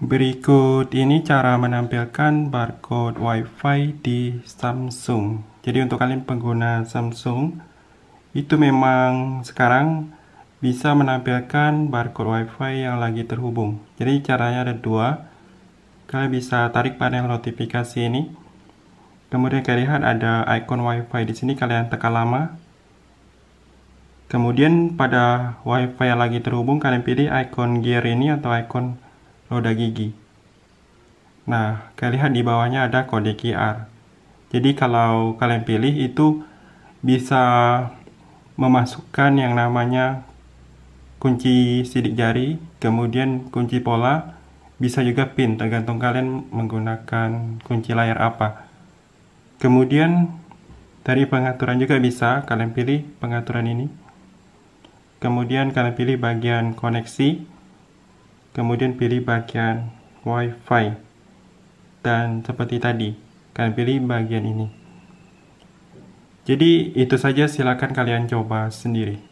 Berikut ini cara menampilkan barcode WiFi di Samsung. Jadi untuk kalian pengguna Samsung itu memang sekarang bisa menampilkan barcode WiFi yang lagi terhubung. Jadi caranya ada dua. Kalian bisa tarik panel notifikasi ini. Kemudian kalian lihat ada icon WiFi di sini. Kalian tekan lama. Kemudian pada WiFi yang lagi terhubung kalian pilih icon gear ini atau icon roda gigi. Nah, kalian lihat di bawahnya ada kode QR. Jadi kalau kalian pilih itu bisa memasukkan yang namanya kunci sidik jari, kemudian kunci pola, bisa juga pin tergantung kalian menggunakan kunci layar apa. Kemudian dari pengaturan juga bisa kalian pilih pengaturan ini. Kemudian kalian pilih bagian koneksi kemudian pilih bagian wifi dan seperti tadi kalian pilih bagian ini jadi itu saja silakan kalian coba sendiri